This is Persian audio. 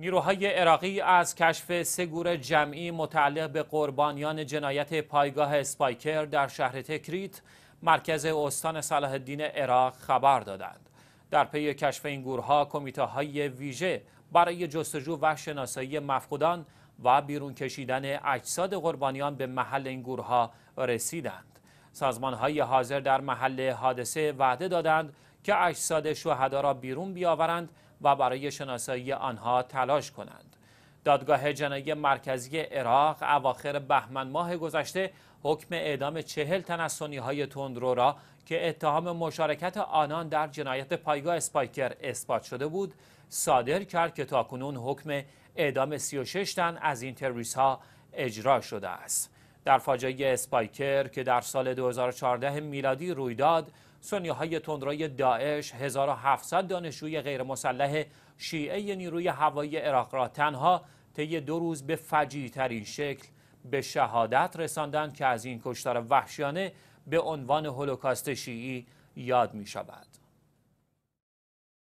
نیروهای عراقی از کشف سه گور جمعی متعلق به قربانیان جنایت پایگاه اسپایکر در شهر تکریت مرکز استان صلاح الدین عراق خبر دادند در پی کشف این گورها کمیته های ویژه برای جستجو و شناسایی مفقودان و بیرون کشیدن اجساد قربانیان به محل این گورها رسیدند سازمان های حاضر در محل حادثه وعده دادند که اجساد شهدا را بیرون بیاورند و برای شناسایی آنها تلاش کنند. دادگاه جنایی مرکزی عراق اواخر بهمن ماه گذشته حکم اعدام چهل تن از های تندرو را که اتهام مشارکت آنان در جنایت پایگاه اسپایکر اثبات شده بود صادر کرد که تاکنون حکم اعدام 36 تن از این تروریست ها اجرا شده است. در فاجعه اسپایکر که در سال 2014 میلادی روی داد های تندروی داعش 1700 دانشجوی غیرمسلح شیعه نیروی هوایی عراق را تنها طی دو روز به فجی ترین شکل به شهادت رساندند که از این کشتار وحشیانه به عنوان هولوکاست شیعی یاد می شود.